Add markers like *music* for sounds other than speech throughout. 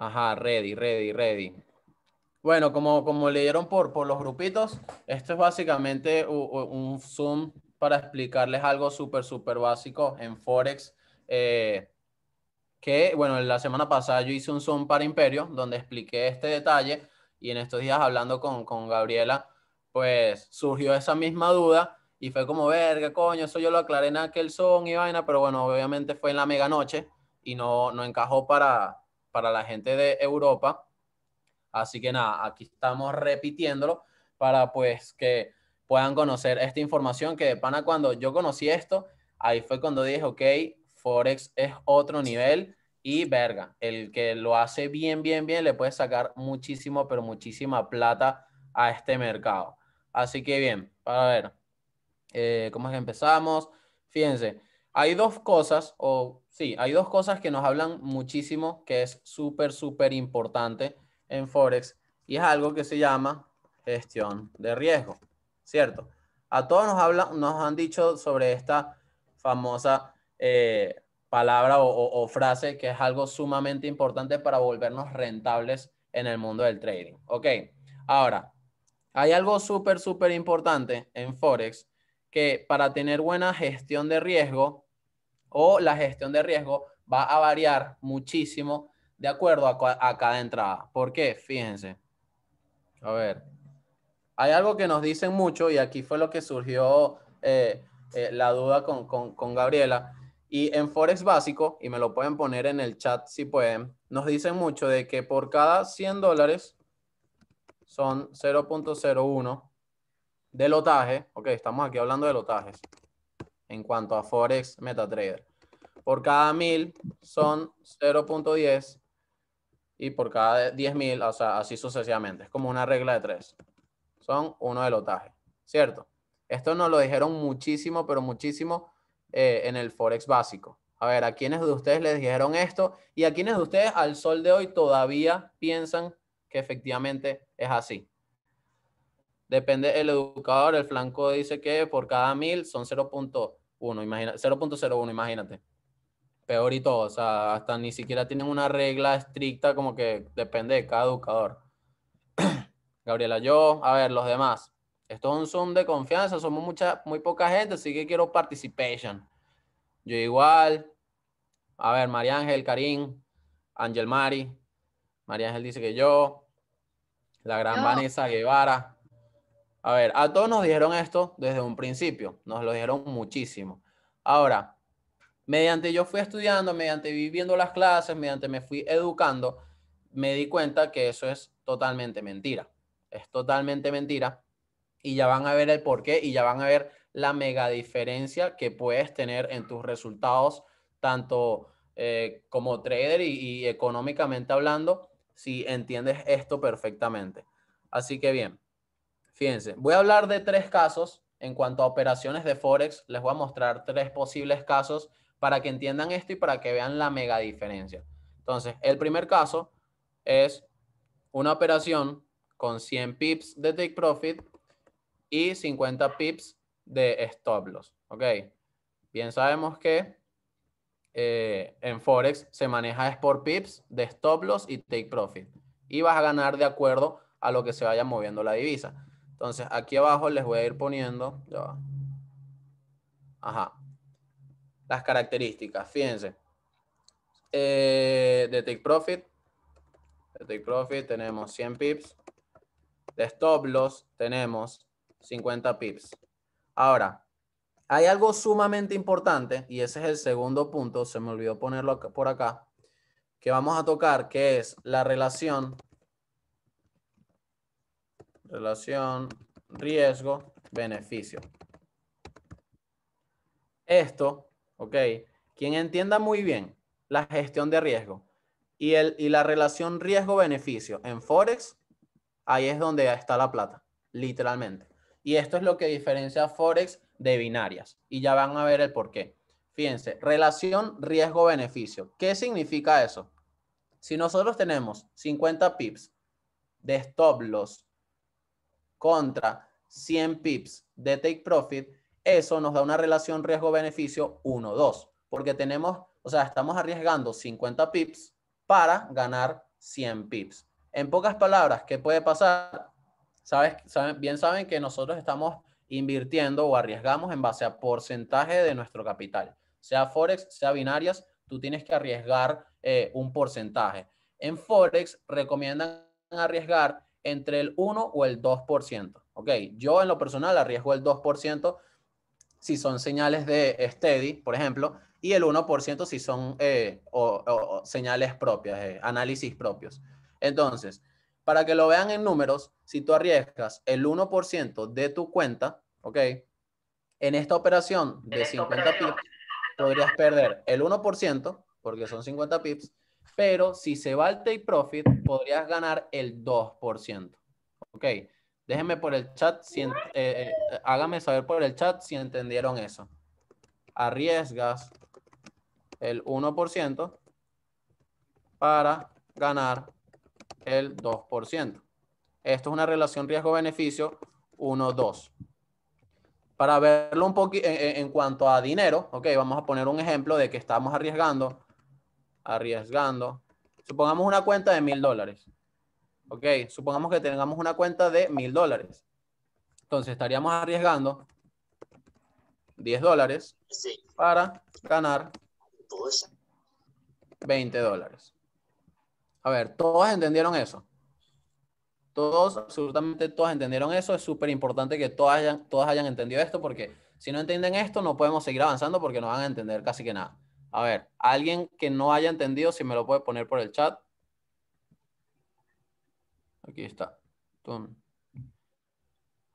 Ajá, ready, ready, ready. Bueno, como, como leyeron por, por los grupitos, esto es básicamente un, Zoom para explicarles algo súper, súper básico en Forex. Eh, que, bueno, la semana pasada yo hice un Zoom para Imperio, donde expliqué este detalle, y en estos días hablando con, Gabriela, pues surgió esa misma duda, y fue como, verga, coño, eso yo lo aclaré en aquel Zoom y vaina, pero bueno, obviamente fue en la mega noche, y no, no encajó para, para la gente de Europa. Así que nada, aquí estamos repitiéndolo para pues que puedan conocer esta información que de pana cuando yo conocí esto, ahí fue cuando dije, ok, Forex es otro nivel y verga, el que lo hace bien, bien, bien, le puede sacar muchísimo, pero muchísima plata a este mercado. Así que bien, para ver, eh, ¿cómo es que empezamos? Fíjense, hay dos cosas o Sí, hay dos cosas que nos hablan muchísimo, que es súper, súper importante en Forex, y es algo que se llama gestión de riesgo, ¿cierto? A todos nos, nos han dicho sobre esta famosa eh, palabra o, o frase que es algo sumamente importante para volvernos rentables en el mundo del trading, ¿ok? Ahora, hay algo súper, súper importante en Forex que para tener buena gestión de riesgo, o la gestión de riesgo va a variar muchísimo de acuerdo a, cada entrada. ¿Por qué? Fíjense. A ver, hay algo que nos dicen mucho y aquí fue lo que surgió eh, eh, la duda con, Gabriela. Y en Forex básico, y me lo pueden poner en el chat si pueden, nos dicen mucho de que por cada 100 dólares son 0.01 de lotaje. Ok, estamos aquí hablando de lotajes en cuanto a Forex MetaTrader. Por cada mil son 0.10 y por cada 10.000, o sea, así sucesivamente. Es como una regla de tres. Son uno de lotaje, ¿cierto? Esto nos lo dijeron muchísimo, pero muchísimo eh, en el Forex básico. A ver, ¿a quiénes de ustedes les dijeron esto? ¿Y a quiénes de ustedes al sol de hoy todavía piensan que efectivamente es así? Depende el educador, el flanco dice que por cada mil son 0.1, 0.01, imagínate. Peor y todo, o sea, hasta ni siquiera tienen una regla estricta como que depende de cada educador. *clears throat* Gabriela, yo, a ver, los demás. Esto es un Zoom de confianza, somos mucha, muy poca gente, así que quiero participation. Yo igual. A ver, María Ángel, Karim, Ángel Mari. María Ángel dice que yo. La gran Vanessa Guevara. A ver, a todos nos dijeron esto desde un principio, nos lo dijeron muchísimo. Ahora, mediante yo fui estudiando, mediante viviendo las clases, mediante me fui educando, me di cuenta que eso es totalmente mentira. Es totalmente mentira. Y ya van a ver el por qué y ya van a ver la mega diferencia que puedes tener en tus resultados, tanto eh, como trader y económicamente hablando, si entiendes esto perfectamente. Así que bien. Fíjense, voy a hablar de tres casos en cuanto a operaciones de Forex. Les voy a mostrar tres posibles casos para que entiendan esto y para que vean la mega diferencia. Entonces, el primer caso es una operación con 100 pips de take profit y 50 pips de stop loss. ¿Ok? Bien sabemos que eh, en Forex se maneja es por pips de stop loss y take profit. Y vas a ganar de acuerdo a lo que se vaya moviendo la divisa. Entonces, aquí abajo les voy a ir poniendo, Ajá. Las características, fíjense. Eh, de take profit, de take profit tenemos 100 pips. De stop loss tenemos 50 pips. Ahora, hay algo sumamente importante y ese es el segundo punto, se me olvidó ponerlo por acá, que vamos a tocar, que es la relación relación riesgo-beneficio. Esto, ok, quien entienda muy bien la gestión de riesgo y, el, y la relación riesgo-beneficio en Forex, ahí es donde está la plata, literalmente. Y esto es lo que diferencia Forex de binarias. Y ya van a ver el por qué. Fíjense, relación riesgo-beneficio. ¿Qué significa eso? Si nosotros tenemos 50 pips de stop loss contra 100 pips de take profit, eso nos da una relación riesgo-beneficio 1-2, porque tenemos, o sea, estamos arriesgando 50 pips para ganar 100 pips. En pocas palabras, ¿qué puede pasar? ¿Sabes? bien saben que nosotros estamos invirtiendo o arriesgamos en base a porcentaje de nuestro capital. Sea Forex, sea binarias, tú tienes que arriesgar eh, un porcentaje. En Forex recomiendan arriesgar entre el 1 o el 2%. ¿ok? Yo en lo personal arriesgo el 2% si son señales de steady, por ejemplo, y el 1% si son eh, señales propias, eh, análisis propios. Entonces, para que lo vean en números, si tú arriesgas el 1% de tu cuenta, ¿ok? En esta operación de 50 pips, podrías perder el 1%, porque son 50 pips, pero si se va al take profit, podrías ganar el 2%. Ok, déjenme por el chat, eh, eh, háganme saber por el chat si entendieron eso. Arriesgas el 1% para ganar el 2%. Esto es una relación riesgo-beneficio 1-2. Para verlo un poquito en, en, cuanto a dinero, ok, vamos a poner un ejemplo de que estamos arriesgando arriesgando. Supongamos una cuenta de mil dólares. Ok, supongamos que tengamos una cuenta de mil dólares. Entonces estaríamos arriesgando 10 dólares para ganar 20 dólares. A ver, ¿todos entendieron eso? Todos, absolutamente todos entendieron eso. Es súper importante que todas hayan, todas hayan entendido esto porque si no entienden esto no podemos seguir avanzando porque no van a entender casi que nada. A ver, alguien que no haya entendido, si me lo puede poner por el chat. Aquí está.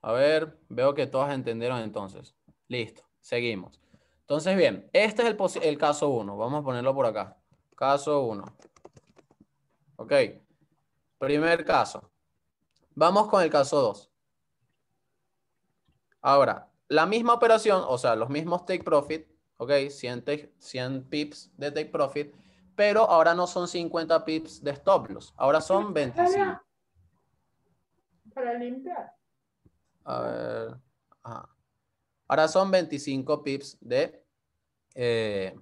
A ver, veo que todas entendieron entonces. Listo, seguimos. Entonces, bien, este es el, caso 1. Vamos a ponerlo por acá. Caso 1. Ok. Primer caso. Vamos con el caso 2. Ahora, la misma operación, o sea, los mismos take profit, ¿ok? 100, pips de take profit, pero ahora no son 50 pips de stop loss, ahora son 25. Para limpiar. A Ahora son 25 pips de, eh,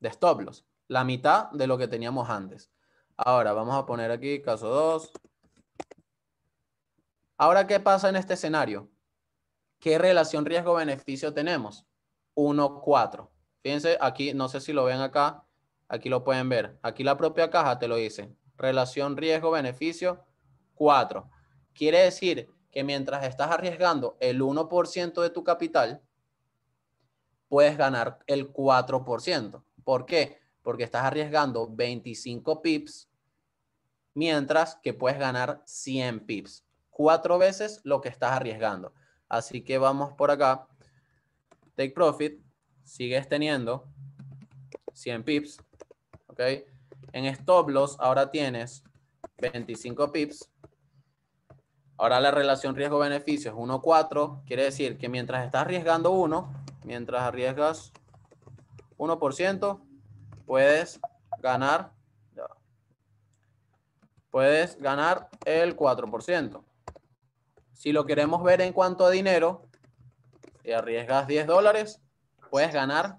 de stop loss, la mitad de lo que teníamos antes. Ahora vamos a poner aquí caso 2. Ahora, ¿qué pasa en este escenario? ¿Qué relación riesgo-beneficio tenemos? 1.4. Fíjense, aquí, no sé si lo ven acá, aquí lo pueden ver. Aquí la propia caja te lo dice. Relación riesgo-beneficio 4. Quiere decir que mientras estás arriesgando el 1% de tu capital, puedes ganar el 4%. ¿Por qué? Porque estás arriesgando 25 pips, mientras que puedes ganar 100 pips. Cuatro veces lo que estás arriesgando. Así que vamos por acá take profit, sigues teniendo 100 pips, ¿ok? En stop loss ahora tienes 25 pips. Ahora la relación riesgo-beneficio es 1.4, quiere decir que mientras estás arriesgando 1, mientras arriesgas 1%, puedes ganar puedes ganar el 4%. Si lo queremos ver en cuanto a dinero, si arriesgas 10 dólares, puedes ganar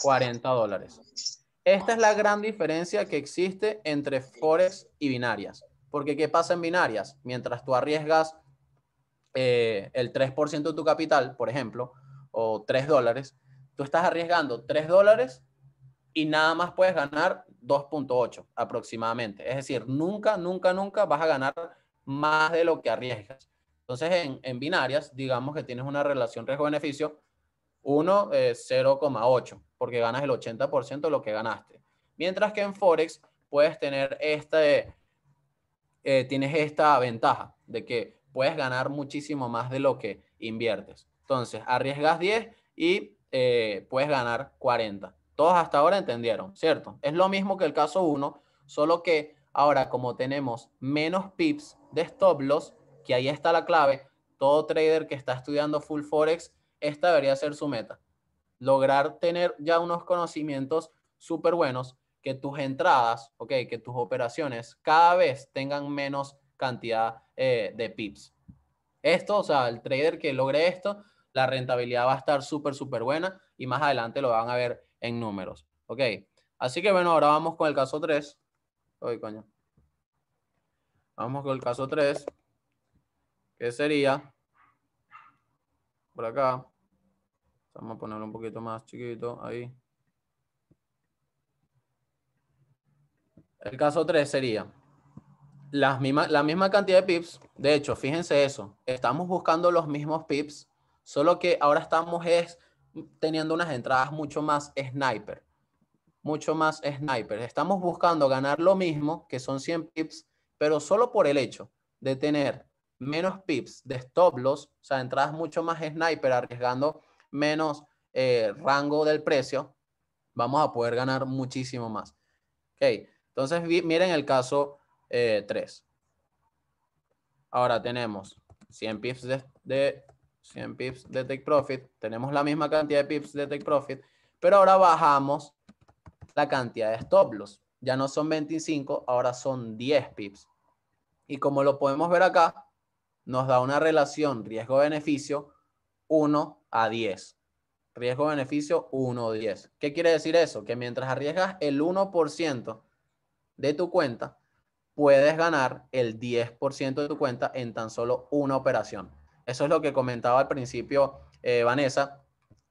40 dólares. Esta es la gran diferencia que existe entre forex y binarias. Porque ¿qué pasa en binarias? Mientras tú arriesgas eh, el 3% de tu capital, por ejemplo, o 3 dólares, tú estás arriesgando 3 dólares y nada más puedes ganar 2.8 aproximadamente. Es decir, nunca, nunca, nunca vas a ganar más de lo que arriesgas. Entonces, en, binarias, digamos que tienes una relación riesgo-beneficio, 1, 0,8, porque ganas el 80% de lo que ganaste. Mientras que en Forex puedes tener este, eh, tienes esta ventaja de que puedes ganar muchísimo más de lo que inviertes. Entonces, arriesgas 10 y eh, puedes ganar 40. Todos hasta ahora entendieron, ¿cierto? Es lo mismo que el caso 1, solo que ahora como tenemos menos pips de stop loss, que ahí está la clave. Todo trader que está estudiando full forex, esta debería ser su meta. Lograr tener ya unos conocimientos súper buenos, que tus entradas, ok, que tus operaciones cada vez tengan menos cantidad eh, de pips. Esto, o sea, el trader que logre esto, la rentabilidad va a estar súper, súper buena y más adelante lo van a ver en números. Ok, así que bueno, ahora vamos con el caso 3. Vamos con el caso 3 que sería por acá. Vamos a ponerlo un poquito más chiquito, ahí. El caso 3 sería la misma, la misma cantidad de pips. De hecho, fíjense eso. Estamos buscando los mismos pips, solo que ahora estamos es, teniendo unas entradas mucho más sniper. Mucho más sniper. Estamos buscando ganar lo mismo, que son 100 pips, pero solo por el hecho de tener menos pips de stop loss, o sea, entradas mucho más sniper arriesgando menos eh, rango del precio, vamos a poder ganar muchísimo más. Ok, entonces miren el caso 3. Eh, ahora tenemos 100 pips de, 100 pips de take profit, tenemos la misma cantidad de pips de take profit, pero ahora bajamos la cantidad de stop loss. Ya no son 25, ahora son 10 pips. Y como lo podemos ver acá, nos da una relación riesgo-beneficio 1 a 10. Riesgo-beneficio 1 a 10. ¿Qué quiere decir eso? Que mientras arriesgas el 1% de tu cuenta, puedes ganar el 10% de tu cuenta en tan solo una operación. Eso es lo que comentaba al principio eh, Vanessa,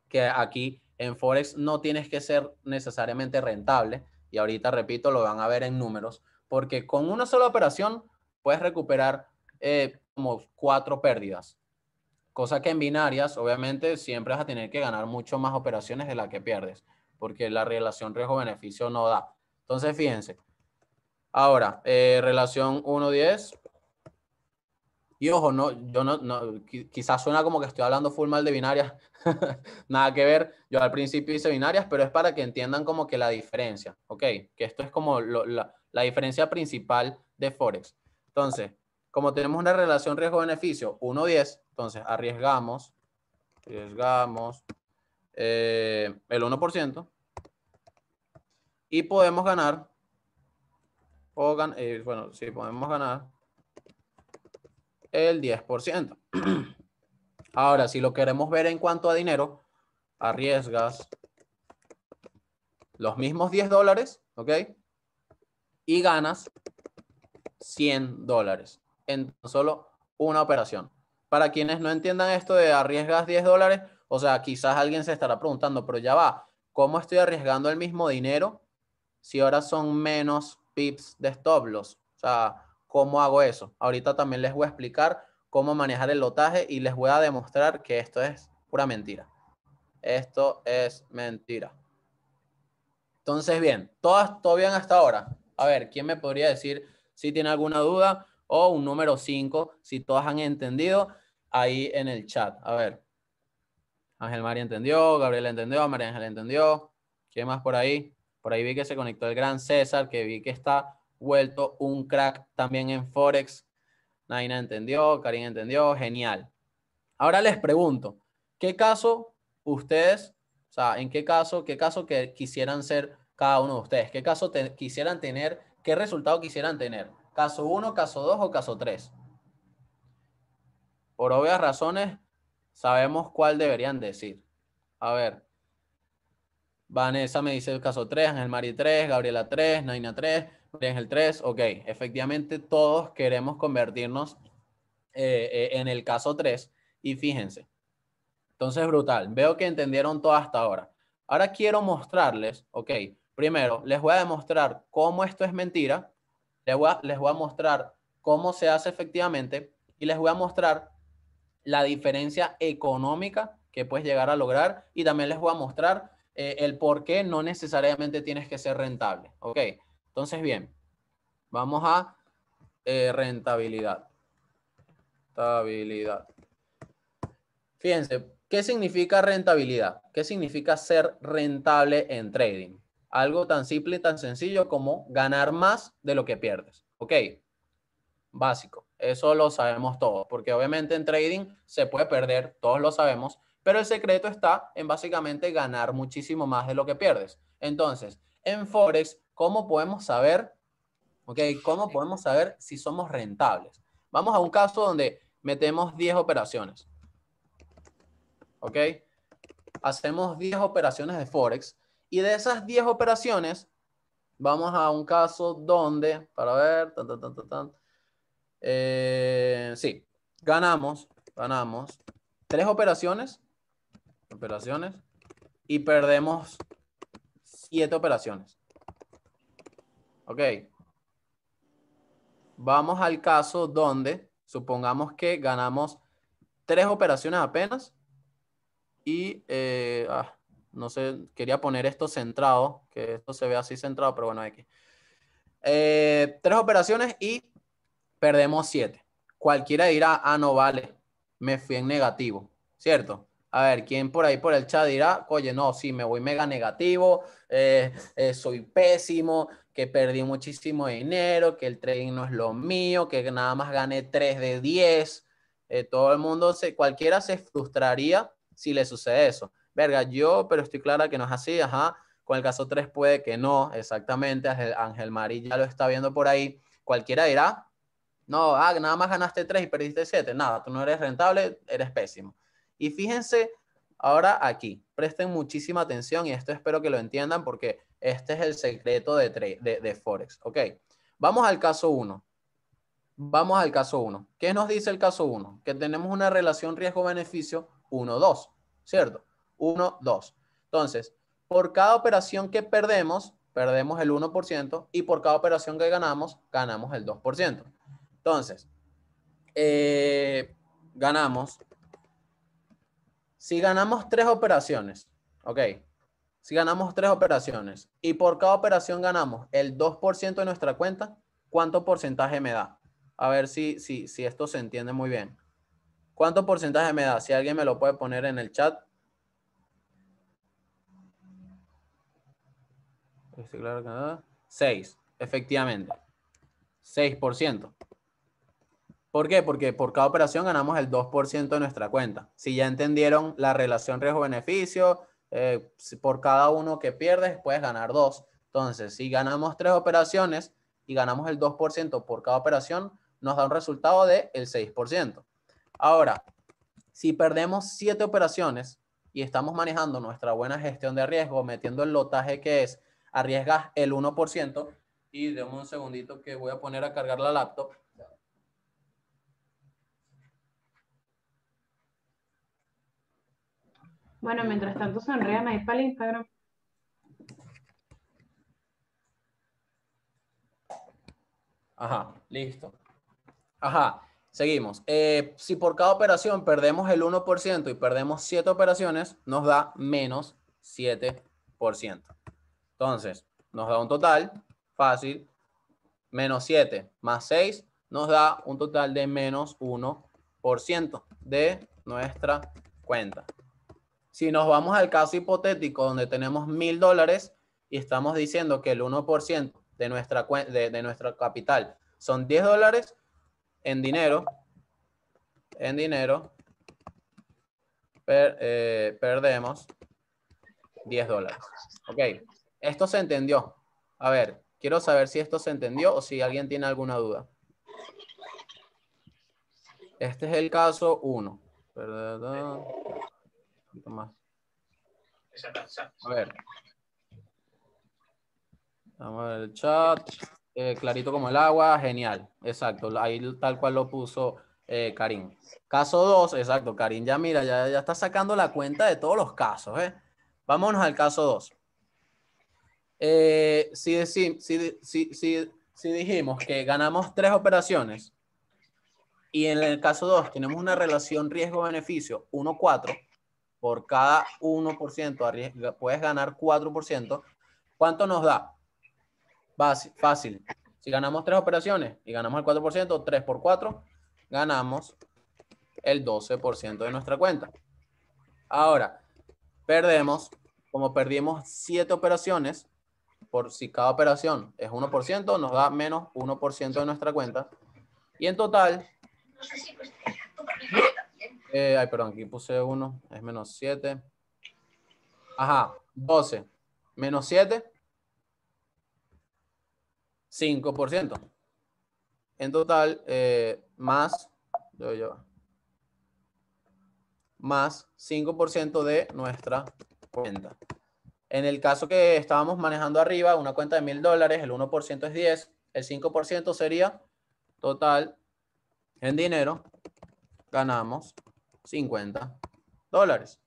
que aquí en Forex no tienes que ser necesariamente rentable. Y ahorita, repito, lo van a ver en números, porque con una sola operación puedes recuperar eh, como cuatro pérdidas. Cosa que en binarias, obviamente, siempre vas a tener que ganar mucho más operaciones de las que pierdes, porque la relación riesgo-beneficio no da. Entonces, fíjense. Ahora, eh, relación 1-10. Y ojo, no, yo no, quizás suena como que estoy hablando full mal de binarias. *laughs* Nada que ver. Yo al principio hice binarias, pero es para que entiendan como que la diferencia, ¿ok? Que esto es como la diferencia principal de Forex. Entonces, como tenemos una relación riesgo-beneficio, 1-10, entonces arriesgamos, arriesgamos eh, el 1% y podemos ganar, o eh, bueno, sí, podemos ganar el 10%. *clears throat* Ahora, si lo queremos ver en cuanto a dinero, arriesgas los mismos 10 dólares, ¿ok? Y ganas 100 dólares en solo una operación. Para quienes no entiendan esto de arriesgas 10 dólares, o sea, quizás alguien se estará preguntando, pero ya va, ¿cómo estoy arriesgando el mismo dinero si ahora son menos pips de stop O sea, ¿cómo hago eso? Ahorita también les voy a explicar cómo manejar el lotaje y les voy a demostrar que esto es pura mentira. Esto es mentira. Entonces, bien, todas todo bien hasta ahora. A ver, ¿quién me podría decir si tiene alguna duda? o un número 5, si todas han entendido, ahí en el chat. A ver. Ángel María entendió, Gabriela entendió, María Ángel entendió. ¿Qué más por ahí? Por ahí vi que se conectó el gran César, que vi que está vuelto un crack también en Forex. Naina entendió, Karin entendió, genial. Ahora les pregunto, ¿qué caso ustedes, o sea, en qué caso, qué caso que quisieran ser cada uno de ustedes? ¿Qué caso quisieran tener? ¿Qué resultado quisieran tener? caso 1, caso 2 o caso 3. Por obvias razones, sabemos cuál deberían decir. A ver, Vanessa me dice el caso 3, Ángel Mari 3, Gabriela 3, Naina 3, Ángel 3. Ok, efectivamente todos queremos convertirnos eh, eh, en el caso 3 y fíjense. Entonces, brutal. Veo que entendieron todo hasta ahora. Ahora quiero mostrarles, ok, primero les voy a demostrar cómo esto es mentira les voy, a, mostrar cómo se hace efectivamente y les voy a mostrar la diferencia económica que puedes llegar a lograr y también les voy a mostrar eh, el por qué no necesariamente tienes que ser rentable. Ok, entonces bien, vamos a eh, rentabilidad. Rentabilidad. Fíjense, ¿qué significa rentabilidad? ¿Qué significa ser rentable en trading? Algo tan simple y tan sencillo como ganar más de lo que pierdes. ¿Ok? Básico. Eso lo sabemos todos, porque obviamente en trading se puede perder, todos lo sabemos, pero el secreto está en básicamente ganar muchísimo más de lo que pierdes. Entonces, en Forex, ¿cómo podemos saber, ok, cómo podemos saber si somos rentables? Vamos a un caso donde metemos 10 operaciones, ok, hacemos 10 operaciones de Forex y de esas 10 operaciones, vamos a un caso donde, para ver, tan, tan, tan, tan eh, sí, ganamos, ganamos tres operaciones, operaciones, y perdemos siete operaciones. Ok. Vamos al caso donde supongamos que ganamos tres operaciones apenas y eh, ah, no sé, quería poner esto centrado, que esto se ve así centrado, pero bueno, hay eh, que tres operaciones y perdemos siete. Cualquiera dirá, ah, no vale, me fui en negativo, ¿cierto? A ver, ¿quién por ahí por el chat dirá, oye, no, sí, me voy mega negativo, eh, eh, soy pésimo, que perdí muchísimo dinero, que el trading no es lo mío, que nada más gané tres de 10. todo el mundo, se, cualquiera se frustraría si le sucede eso verga, yo, pero estoy clara que no es así, ajá. Con el caso 3 puede que no, exactamente. Ángel María lo está viendo por ahí. Cualquiera dirá, no, ah, nada más ganaste 3 y perdiste 7. Nada, tú no eres rentable, eres pésimo. Y fíjense ahora aquí, presten muchísima atención y esto espero que lo entiendan porque este es el secreto de, de, de Forex. Ok, vamos al caso 1. Vamos al caso 1. ¿Qué nos dice el caso 1? Que tenemos una relación riesgo-beneficio 1-2, ¿cierto? 1, 2. Entonces, por cada operación que perdemos, perdemos el 1% y por cada operación que ganamos, ganamos el 2%. Entonces, eh, ganamos, si ganamos tres operaciones, ok, si ganamos tres operaciones y por cada operación ganamos el 2% de nuestra cuenta, ¿cuánto porcentaje me da? A ver si, si, si esto se entiende muy bien. ¿Cuánto porcentaje me da? Si alguien me lo puede poner en el chat, Este, que 6, efectivamente. 6%. ¿Por qué? Porque por cada operación ganamos el 2% de nuestra cuenta. Si ya entendieron la relación riesgo-beneficio, eh, por cada uno que pierdes puedes ganar 2. Entonces, si ganamos 3 operaciones y ganamos el 2% por cada operación, nos da un resultado del el 6%. Ahora, si perdemos 7 operaciones y estamos manejando nuestra buena gestión de riesgo, metiendo el lotaje que es arriesgas el 1%. Y déjame un segundito que voy a poner a cargar la laptop. Bueno, mientras tanto sonrían ahí para el Instagram. Ajá, listo. Ajá, seguimos. Eh, si por cada operación perdemos el 1% y perdemos 7 operaciones, nos da menos 7%. Entonces, nos da un total fácil, menos 7 más 6 nos da un total de menos 1% de nuestra cuenta. Si nos vamos al caso hipotético donde tenemos $1,000 dólares y estamos diciendo que el 1% de nuestra, de, de capital son 10 dólares en dinero, en dinero, eh, perdemos 10 dólares. Ok, esto se entendió. A ver, quiero saber si esto se entendió o si alguien tiene alguna duda. Este es el caso 1. A ver. Vamos a ver el chat. Eh, clarito como el agua, genial. Exacto, ahí tal cual lo puso eh, Karim. Caso 2, exacto, Karim ya mira, ya, está sacando la cuenta de todos los casos. ¿eh? Vámonos al caso 2 eh, si, si, si, dijimos que ganamos tres operaciones y en el caso 2 tenemos una relación riesgo-beneficio 1-4, por cada 1% puedes ganar 4%, ¿cuánto nos da? Fácil. Si ganamos tres operaciones y ganamos el 4%, 3 por 4, ganamos el 12% de nuestra cuenta. Ahora, perdemos, como perdimos 7 operaciones, por si cada operación es 1%, nos da menos 1% de nuestra cuenta. Y en total... Pues, eh, ¡Ah! eh, ay, perdón, aquí puse 1, es menos 7. Ajá, 12. Menos 7. 5%. En total, eh, más, más 5% de nuestra cuenta. En el caso que estábamos manejando arriba, una cuenta de mil dólares, el 1% es 10, el 5% sería total en dinero, ganamos 50 dólares.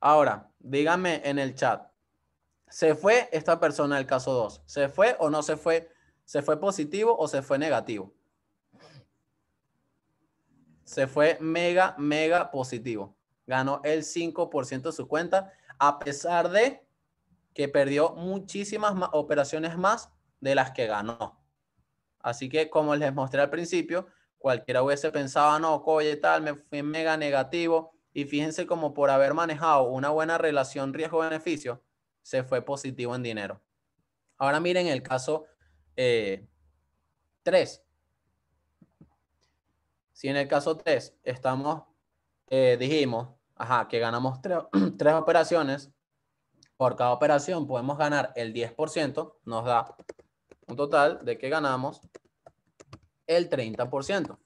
Ahora, díganme en el chat, ¿se fue esta persona el caso 2? ¿Se fue o no se fue? ¿Se fue positivo o se fue negativo? Se fue mega, mega positivo ganó el 5% de su cuenta, a pesar de que perdió muchísimas operaciones más de las que ganó. Así que como les mostré al principio, cualquiera hubiese pensado, ah, no, coye, tal, me fui mega negativo. Y fíjense como por haber manejado una buena relación riesgo-beneficio, se fue positivo en dinero. Ahora miren el caso 3. Eh, si en el caso 3 estamos, eh, dijimos, ajá, que ganamos *clears throat* tres operaciones, por cada operación podemos ganar el 10%, nos da un total de que ganamos el 30%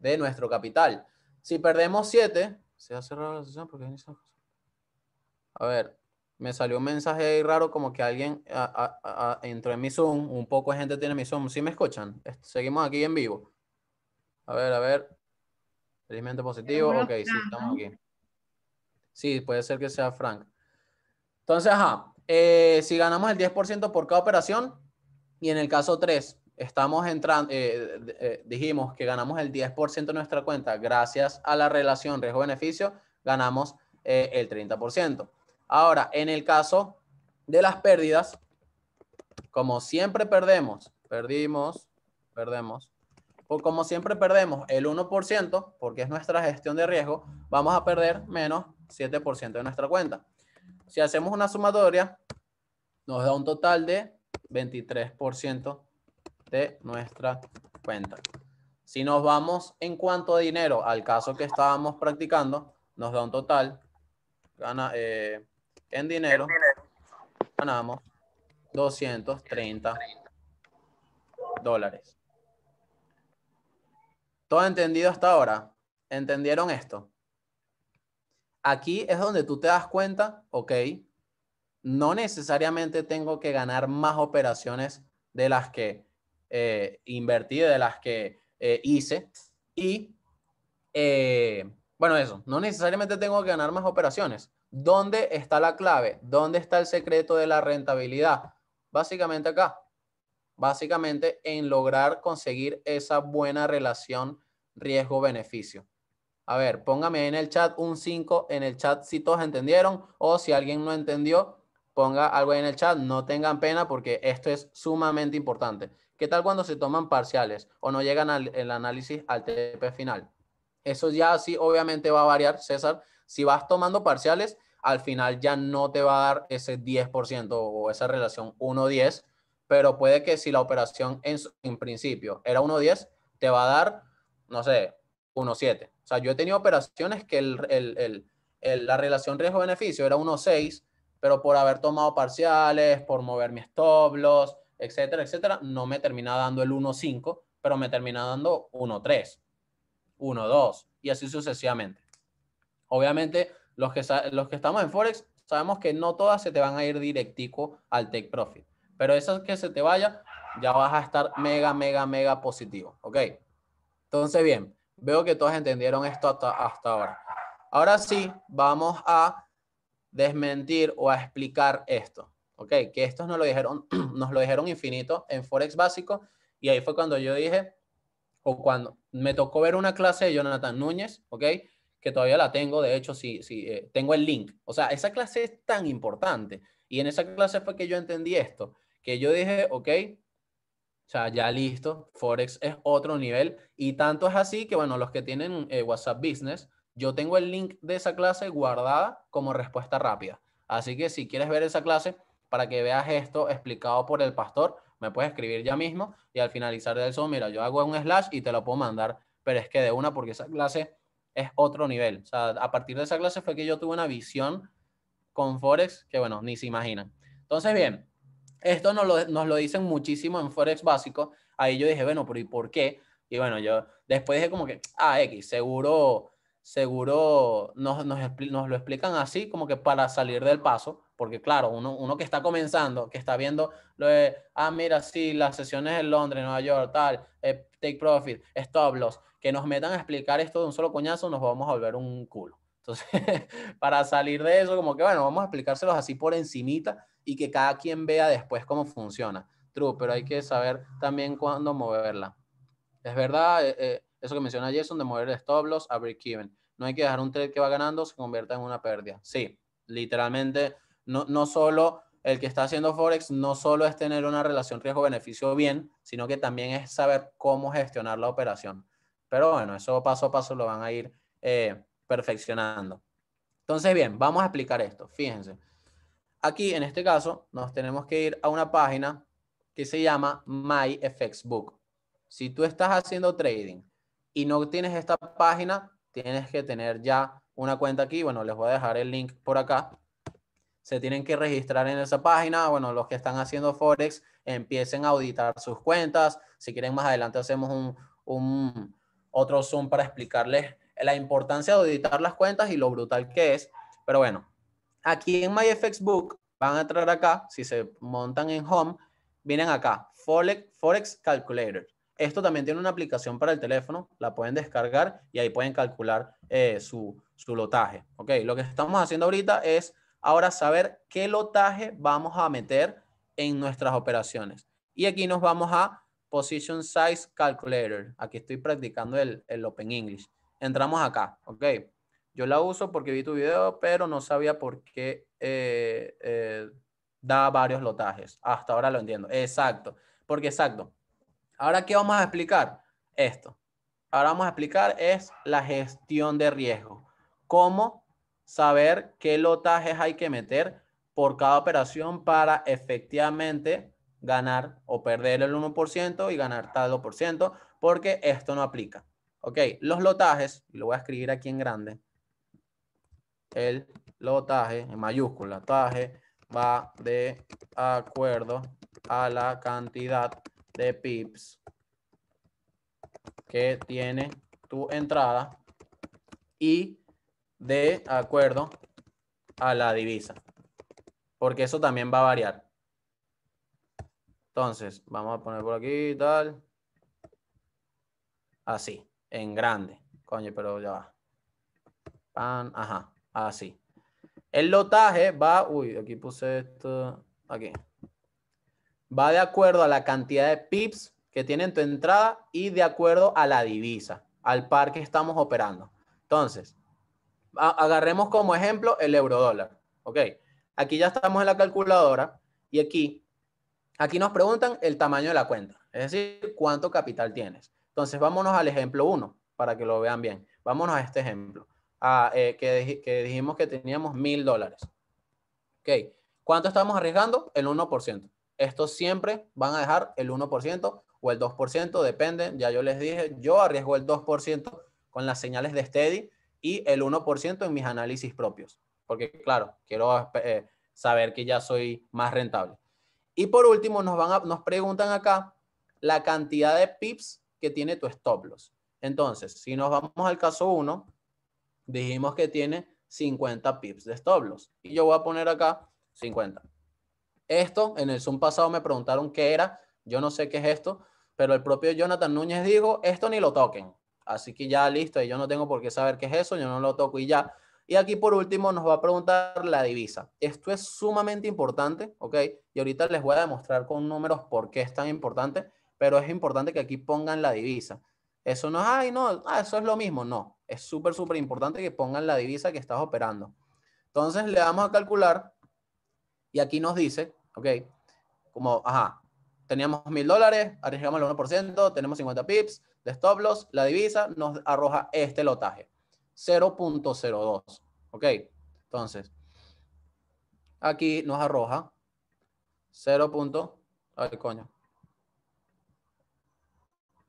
de nuestro capital. Si perdemos 7, se ha cerrado la sesión porque A ver, me salió un mensaje raro como que alguien entró en mi Zoom, un poco de gente tiene mi Zoom, ¿sí me escuchan? Seguimos aquí en vivo. A ver, a ver. Felizmente positivo. Ok, sí, estamos aquí. Sí, puede ser que sea Frank. Entonces, ajá, eh, si ganamos el 10% por cada operación, y en el caso 3, estamos entrando, eh, eh, dijimos que ganamos el 10% de nuestra cuenta, gracias a la relación riesgo-beneficio, ganamos el 30%. Ahora, en el caso de las pérdidas, como siempre perdemos, perdimos, perdemos, pues, como siempre perdemos el 1%, porque es nuestra gestión de riesgo, vamos a perder menos 7% de nuestra cuenta. Si hacemos una sumatoria, nos da un total de 23% de nuestra cuenta. Si nos vamos en cuanto a dinero al caso que estábamos practicando, nos da un total eh, en dinero. Ganamos 230 dólares. ¿Todo entendido hasta ahora? ¿Entendieron esto? Aquí es donde tú te das cuenta, ok, no necesariamente tengo que ganar más operaciones de las que eh, invertí, de las que eh, hice. Y, eh, bueno, eso, no necesariamente tengo que ganar más operaciones. ¿Dónde está la clave? ¿Dónde está el secreto de la rentabilidad? Básicamente acá básicamente en lograr conseguir esa buena relación riesgo-beneficio. A ver, póngame en el chat un 5 en el chat si todos entendieron o si alguien no entendió, ponga algo en el chat. No tengan pena porque esto es sumamente importante. ¿Qué tal cuando se toman parciales o no llegan al el análisis al TP final? Eso ya sí, obviamente va a variar, César. Si vas tomando parciales, al final ya no te va a dar ese 10% o esa relación 1-10, pero puede que si la operación en, principio era 1.10, te va a dar, no sé, 1.7. O sea, yo he tenido operaciones que la relación riesgo-beneficio era 1.6, pero por haber tomado parciales, por mover mis stop etcétera, etcétera, no me termina dando el 1.5, pero me termina dando 1.3, 1.2 y así sucesivamente. Obviamente, los que, los que estamos en Forex sabemos que no todas se te van a ir directico al take profit. Pero eso que se te vaya, ya vas a estar mega, mega, mega positivo. ¿Ok? Entonces, bien, veo que todos entendieron esto hasta, ahora. Ahora sí, vamos a desmentir o a explicar esto. ¿Ok? Que estos nos lo dijeron, *clears throat* nos lo dijeron infinito en Forex básico. Y ahí fue cuando yo dije, o cuando me tocó ver una clase de Jonathan Núñez, ¿ok? Que todavía la tengo, de hecho, sí, sí, eh, tengo el link. O sea, esa clase es tan importante. Y en esa clase fue que yo entendí esto, que yo dije, ok, o sea, ya listo, Forex es otro nivel y tanto es así que, bueno, los que tienen eh, WhatsApp Business, yo tengo el link de esa clase guardada como respuesta rápida. Así que si quieres ver esa clase para que veas esto explicado por el pastor, me puedes escribir ya mismo y al finalizar de eso, mira, yo hago un slash y te lo puedo mandar, pero es que de una porque esa clase es otro nivel. O sea, a partir de esa clase fue que yo tuve una visión con Forex que, bueno, ni se imaginan. Entonces, bien, esto nos lo, nos lo dicen muchísimo en Forex básico. Ahí yo dije, bueno, pero ¿y por qué? Y bueno, yo después dije como que, ah, X, seguro, seguro nos, nos, lo explican así como que para salir del paso, porque claro, uno, uno que está comenzando, que está viendo lo de, ah, mira, sí, las sesiones en Londres, Nueva York, tal, eh, take profit, stop loss, que nos metan a explicar esto de un solo coñazo, nos vamos a volver un culo. Entonces, *laughs* para salir de eso, como que bueno, vamos a explicárselos así por encimita y que cada quien vea después cómo funciona. True, pero hay que saber también cuándo moverla. Es verdad, eh, eh, eso que menciona Jason, de mover el stop loss a break even. No hay que dejar un trade que va ganando se convierta en una pérdida. Sí, literalmente, no, solo el que está haciendo Forex, no solo es tener una relación riesgo-beneficio bien, sino que también es saber cómo gestionar la operación. Pero bueno, eso paso a paso lo van a ir eh, perfeccionando. Entonces, bien, vamos a explicar esto. Fíjense. Aquí, en este caso, nos tenemos que ir a una página que se llama MyFXBook. Si tú estás haciendo trading y no tienes esta página, tienes que tener ya una cuenta aquí. Bueno, les voy a dejar el link por acá. Se tienen que registrar en esa página. Bueno, los que están haciendo Forex empiecen a auditar sus cuentas. Si quieren, más adelante hacemos un, otro Zoom para explicarles la importancia de editar las cuentas y lo brutal que es. Pero bueno, aquí en MyFXBook van a entrar acá, si se montan en Home, vienen acá, Forex Calculator. Esto también tiene una aplicación para el teléfono, la pueden descargar y ahí pueden calcular eh, su, lotaje. Ok, lo que estamos haciendo ahorita es ahora saber qué lotaje vamos a meter en nuestras operaciones. Y aquí nos vamos a Position Size Calculator. Aquí estoy practicando el Open English entramos acá, ok. Yo la uso porque vi tu video, pero no sabía por qué eh, eh, da varios lotajes. Ah, hasta ahora lo entiendo. Exacto. Porque exacto. Ahora, ¿qué vamos a explicar? Esto. Ahora vamos a explicar es la gestión de riesgo. Cómo saber qué lotajes hay que meter por cada operación para efectivamente ganar o perder el 1% y ganar tal 2%, porque esto no aplica. Ok, los lotajes, lo voy a escribir aquí en grande. El lotaje, en mayúscula, va de acuerdo a la cantidad de pips que tiene tu entrada y de acuerdo a la divisa. Porque eso también va a variar. Entonces, vamos a poner por aquí tal. Así en grande. Coño, pero ya va. ajá, así. El lotaje va, uy, aquí puse esto, aquí. Va de acuerdo a la cantidad de pips que tiene tu entrada y de acuerdo a la divisa, al par que estamos operando. Entonces, agarremos como ejemplo el euro dólar. Ok, aquí ya estamos en la calculadora y aquí, aquí nos preguntan el tamaño de la cuenta, es decir, cuánto capital tienes. Entonces, vámonos al ejemplo 1 para que lo vean bien. Vámonos a este ejemplo, a, eh, que, dijimos que teníamos mil dólares. ¿cuánto estamos arriesgando? El 1%. Estos siempre van a dejar el 1% o el 2%, depende. Ya yo les dije, yo arriesgo el 2% con las señales de steady y el 1% en mis análisis propios. Porque, claro, quiero eh, saber que ya soy más rentable. Y por último, nos, van a, nos preguntan acá la cantidad de pips que tiene tu stop loss. Entonces, si nos vamos al caso 1, dijimos que tiene 50 pips de stop loss. Y yo voy a poner acá 50. Esto, en el Zoom pasado me preguntaron qué era. Yo no sé qué es esto, pero el propio Jonathan Núñez dijo, esto ni lo toquen. Así que ya listo, y yo no tengo por qué saber qué es eso, yo no lo toco y ya. Y aquí por último nos va a preguntar la divisa. Esto es sumamente importante, ¿ok? Y ahorita les voy a demostrar con números por qué es tan importante pero es importante que aquí pongan la divisa. Eso no es, ay, no, ah, eso es lo mismo, no. Es súper, súper importante que pongan la divisa que estás operando. Entonces le damos a calcular y aquí nos dice, ok, como, ajá, teníamos mil dólares, arriesgamos el 1%, tenemos 50 pips de stop loss, la divisa nos arroja este lotaje, 0.02, ok. Entonces, aquí nos arroja 0. Ay, coño,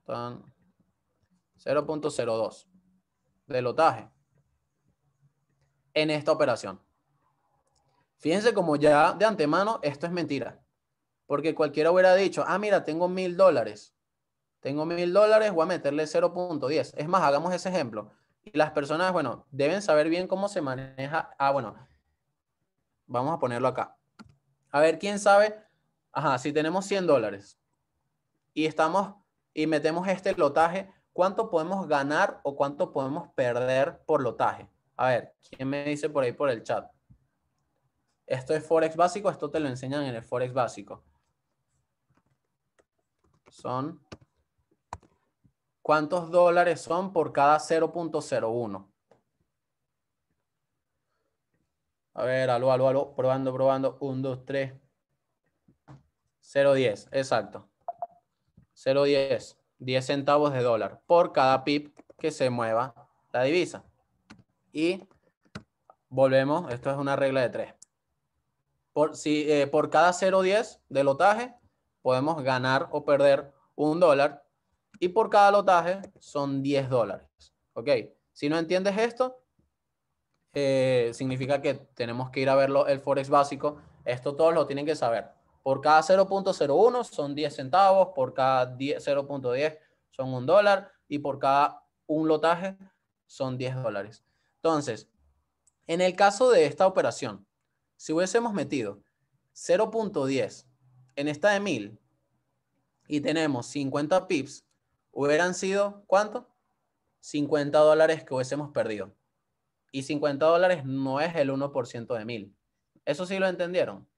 0.02 de lotaje en esta operación. Fíjense como ya de antemano esto es mentira. Porque cualquiera hubiera dicho, ah, mira, tengo mil dólares. Tengo mil dólares, voy a meterle 0.10. Es más, hagamos ese ejemplo. Y las personas, bueno, deben saber bien cómo se maneja. Ah, bueno, vamos a ponerlo acá. A ver, ¿quién sabe? Ajá, si tenemos 100 dólares y estamos y metemos este lotaje, ¿cuánto podemos ganar o cuánto podemos perder por lotaje? A ver, ¿quién me dice por ahí por el chat? Esto es Forex básico, esto te lo enseñan en el Forex básico. Son, ¿cuántos dólares son por cada 0.01? A ver, aló, aló, aló, probando, probando, 1, 2, 3, 0.10, exacto. 0.10, 10 centavos de dólar por cada pip que se mueva la divisa. Y volvemos, esto es una regla de 3. Por, si, eh, por cada 0.10 de lotaje podemos ganar o perder un dólar y por cada lotaje son 10 dólares. ¿Ok? Si no entiendes esto, eh, significa que tenemos que ir a verlo el Forex básico. Esto todos lo tienen que saber. Por cada 0.01 son 10 centavos, por cada 0.10 son un dólar y por cada un lotaje son 10 dólares. Entonces, en el caso de esta operación, si hubiésemos metido 0.10 en esta de 1000 y tenemos 50 pips, hubieran sido, ¿cuánto? 50 dólares que hubiésemos perdido. Y 50 dólares no es el 1% de 1000. ¿Eso sí lo entendieron?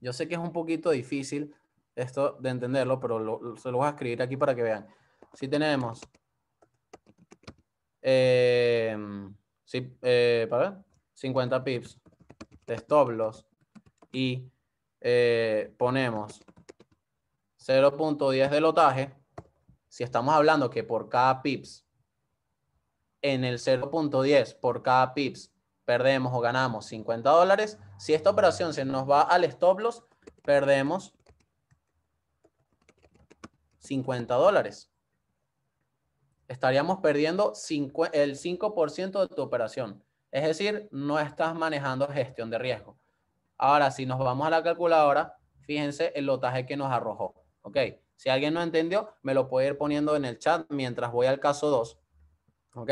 Yo sé que es un poquito difícil esto de entenderlo, pero se lo voy a escribir aquí para que vean. Si tenemos... Em, eh, para, 50 pips de stop loss y eh, ponemos 0.10 de lotaje, si estamos hablando que por cada pips, en el 0.10 por cada pips perdemos o ganamos 50 dólares. Si esta operación se nos va al stop loss, perdemos 50 dólares. Estaríamos perdiendo el 5% de tu operación. Es decir, no estás manejando gestión de riesgo. Ahora, si nos vamos a la calculadora, fíjense el lotaje que nos arrojó. ¿Ok? Si alguien no entendió, me lo puede ir poniendo en el chat mientras voy al caso 2. ¿Ok?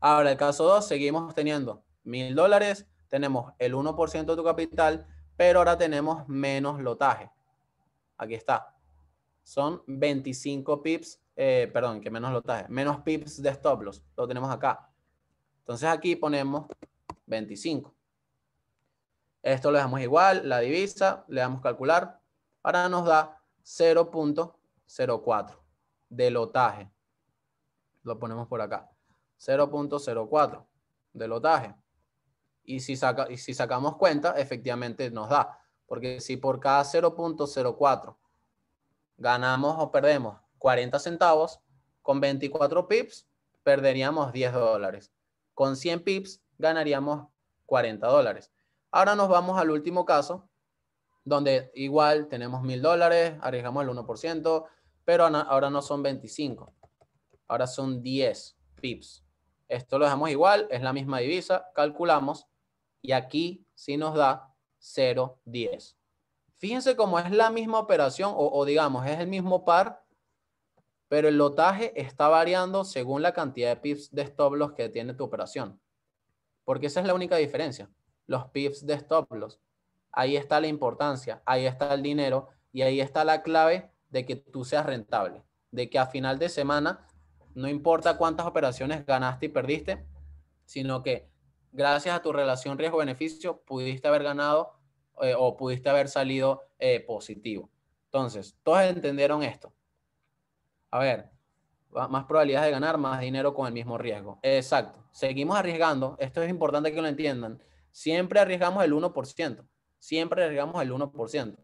Ahora, el caso 2, seguimos teniendo mil dólares, tenemos el 1% de tu capital, pero ahora tenemos menos lotaje. Aquí está. Son 25 pips, eh, perdón, que menos lotaje, menos pips de stop loss. Lo tenemos acá. Entonces aquí ponemos 25. Esto lo dejamos igual, la divisa, le damos calcular. Ahora nos da 0.04 de lotaje. Lo ponemos por acá. 0.04 de lotaje y si, si sacamos cuenta, efectivamente nos da. Porque si por cada 0.04 ganamos o perdemos 40 centavos, con 24 pips perderíamos 10 dólares. Con 100 pips ganaríamos 40 dólares. Ahora nos vamos al último caso, donde igual tenemos 1000 dólares, arriesgamos el 1%, pero ahora no son 25, ahora son 10 pips. Esto lo dejamos igual, es la misma divisa, calculamos y aquí sí nos da 0.10 Fíjense cómo es la misma operación o, digamos es el mismo par, pero el lotaje está variando según la cantidad de pips de stop loss que tiene tu operación. Porque esa es la única diferencia. Los pips de stop loss. Ahí está la importancia, ahí está el dinero y ahí está la clave de que tú seas rentable. De que a final de semana, no importa cuántas operaciones ganaste y perdiste, sino que gracias a tu relación riesgo-beneficio, pudiste haber ganado eh, o pudiste haber salido eh, positivo. Entonces, todos entendieron esto. A ver, más probabilidades de ganar, más dinero con el mismo riesgo. Exacto. Seguimos arriesgando. Esto es importante que lo entiendan. Siempre arriesgamos el 1%. Siempre arriesgamos el 1%.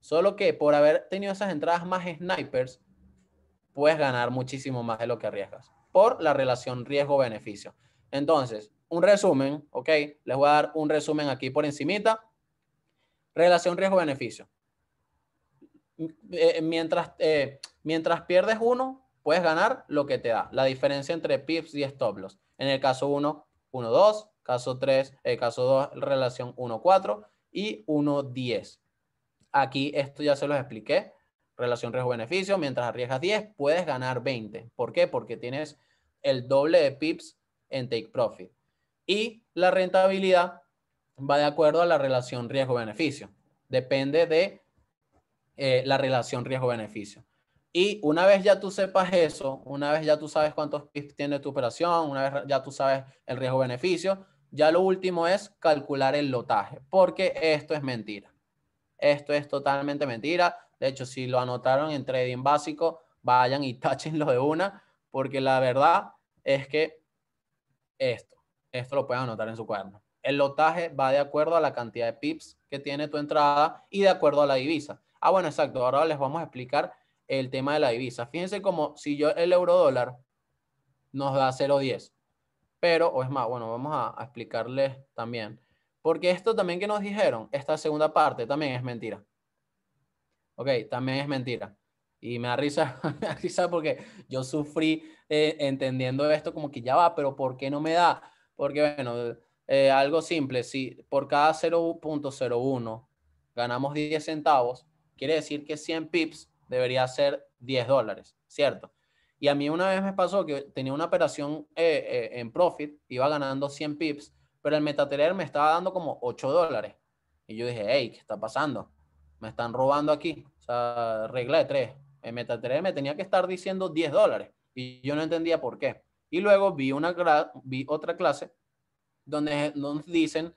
Solo que por haber tenido esas entradas más snipers, puedes ganar muchísimo más de lo que arriesgas por la relación riesgo-beneficio. Entonces, un resumen, ¿ok? Les voy a dar un resumen aquí por encimita. Relación riesgo-beneficio. Eh, mientras, eh, mientras pierdes uno, puedes ganar lo que te da. La diferencia entre pips y stop loss. En el caso 1, 1, 2. Caso 3, el eh, caso 2, relación 1, 4 y 1, 10. Aquí esto ya se los expliqué. Relación riesgo-beneficio. Mientras arriesgas 10, puedes ganar 20. ¿Por qué? Porque tienes el doble de pips en take profit. Y la rentabilidad va de acuerdo a la relación riesgo-beneficio. Depende de eh, la relación riesgo-beneficio. Y una vez ya tú sepas eso, una vez ya tú sabes cuántos pips tiene tu operación, una vez ya tú sabes el riesgo-beneficio, ya lo último es calcular el lotaje, porque esto es mentira. Esto es totalmente mentira. De hecho, si lo anotaron en trading básico, vayan y *laughs* tachenlo de una, porque la verdad es que esto, esto lo pueden anotar en su cuaderno. El lotaje va de acuerdo a la cantidad de pips que tiene tu entrada y de acuerdo a la divisa. Ah, bueno, exacto. Ahora les vamos a explicar el tema de la divisa. Fíjense como si yo el euro dólar nos da 0.10. Pero, o es más, bueno, vamos a, explicarles también. Porque esto también que nos dijeron, esta segunda parte también es mentira. Ok, también es mentira. Y me da risa, *laughs* me da risa porque yo sufrí eh, entendiendo esto como que ya va, pero ¿por qué no me da? Porque, bueno, eh, algo simple, si por cada 0.01 ganamos 10 centavos, quiere decir que 100 pips debería ser 10 dólares, ¿cierto? Y a mí una vez me pasó que tenía una operación eh, eh, en profit, iba ganando 100 pips, pero el MetaTrader me estaba dando como 8 dólares. Y yo dije, hey, ¿qué está pasando? Me están robando aquí. O sea, regla de 3. El MetaTrader me tenía que estar diciendo 10 dólares. Y yo no entendía por qué. Y luego vi, una otra clase donde nos dicen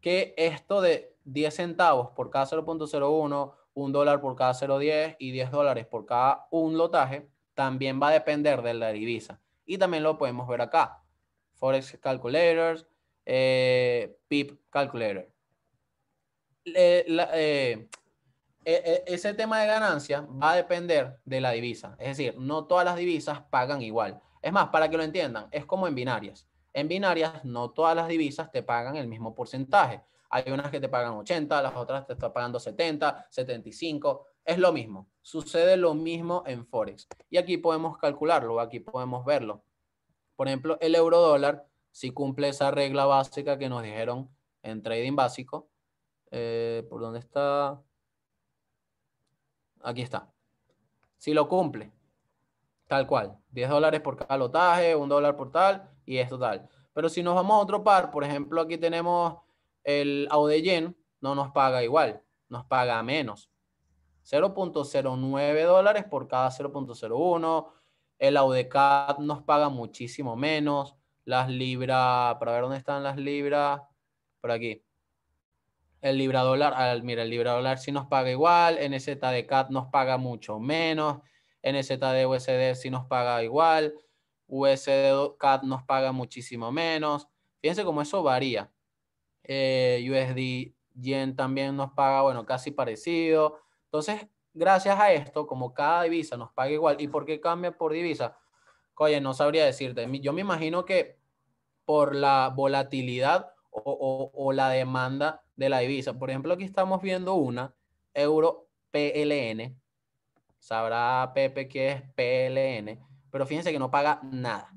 que esto de 10 centavos por cada 0.01, 1 dólar por cada 0.10 y 10 dólares por cada un lotaje, también va a depender de la divisa. Y también lo podemos ver acá. Forex Calculators, PIP eh, Calculator. Eh, e, e, ese tema de ganancia va a depender de la divisa. Es decir, no todas las divisas pagan igual. Es más, para que lo entiendan, es como en binarias. En binarias no todas las divisas te pagan el mismo porcentaje. Hay unas que te pagan 80, las otras te están pagando 70, 75. Es lo mismo. Sucede lo mismo en Forex. Y aquí podemos calcularlo, aquí podemos verlo. Por ejemplo, el euro dólar, si cumple esa regla básica que nos dijeron en trading básico, eh, ¿por dónde está? Aquí está. Si lo cumple, tal cual, 10 dólares por cada lotaje, un dólar por tal, y es total. Pero si nos vamos a otro par, por ejemplo, aquí tenemos el Audeyen, no nos paga igual, nos paga menos. 0.09 dólares por cada 0.01. El AUDECAT nos paga muchísimo menos. Las libras, para ver dónde están las libras, por aquí. El libra dólar, mira, el libra dólar sí nos paga igual. NZDCAT nos paga mucho menos. NZD USD si nos paga igual, USD CAD nos paga muchísimo menos. Fíjense cómo eso varía. Eh, USD Yen también nos paga, bueno, casi parecido. Entonces, gracias a esto, como cada divisa nos paga igual, ¿y por qué cambia por divisa? Oye, no sabría decirte. Yo me imagino que por la volatilidad o, o la demanda de la divisa. Por ejemplo, aquí estamos viendo una, euro PLN, Sabrá Pepe que es PLN, pero fíjense que no paga nada.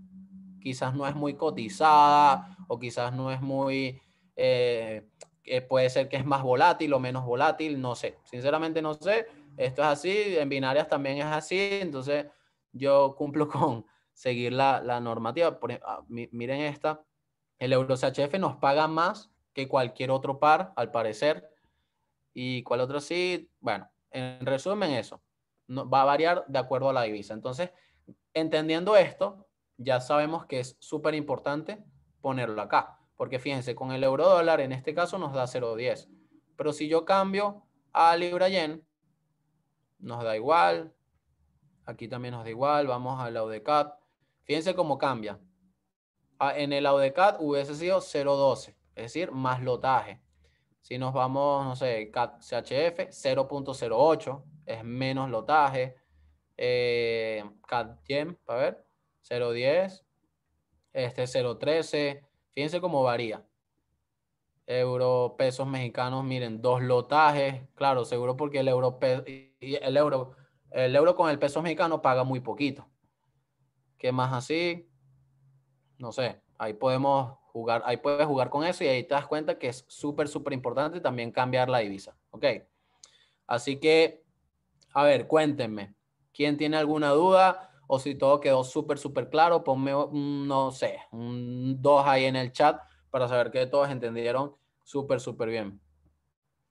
Quizás no es muy cotizada o quizás no es muy... Eh, eh, puede ser que es más volátil o menos volátil, no sé. Sinceramente no sé. Esto es así, en binarias también es así, entonces yo cumplo *laughs* con seguir la, normativa. Ah, miren esta, el euro nos paga más que cualquier otro par, al parecer. ¿Y cuál otro sí? Bueno, en resumen eso va a variar de acuerdo a la divisa. Entonces, entendiendo esto, ya sabemos que es súper importante ponerlo acá. Porque fíjense, con el euro dólar en este caso nos da 0.10. Pero si yo cambio a libra yen, nos da igual. Aquí también nos da igual. Vamos al AUDECAT. Fíjense cómo cambia. Ah, en el AUDECAT hubiese sido 0.12, es decir, más lotaje. Si nos vamos, no sé, CAT CHF, 0.08 es menos lotaje. Eh, cat a ver, 0.10, este 0.13, fíjense cómo varía. Euro, pesos mexicanos, miren, dos lotajes, claro, seguro porque el euro, el euro, el euro con el peso mexicano paga muy poquito. ¿Qué más así? No sé, ahí podemos jugar, ahí puedes jugar con eso y ahí te das cuenta que es súper, súper importante también cambiar la divisa, ¿ok? Así que a ver, cuéntenme. ¿Quién tiene alguna duda? O si todo quedó súper, súper claro, ponme, no sé, un ahí en el chat para saber que todos entendieron súper, súper bien.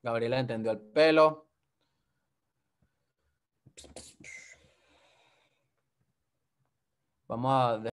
Gabriela entendió el pelo. Vamos a...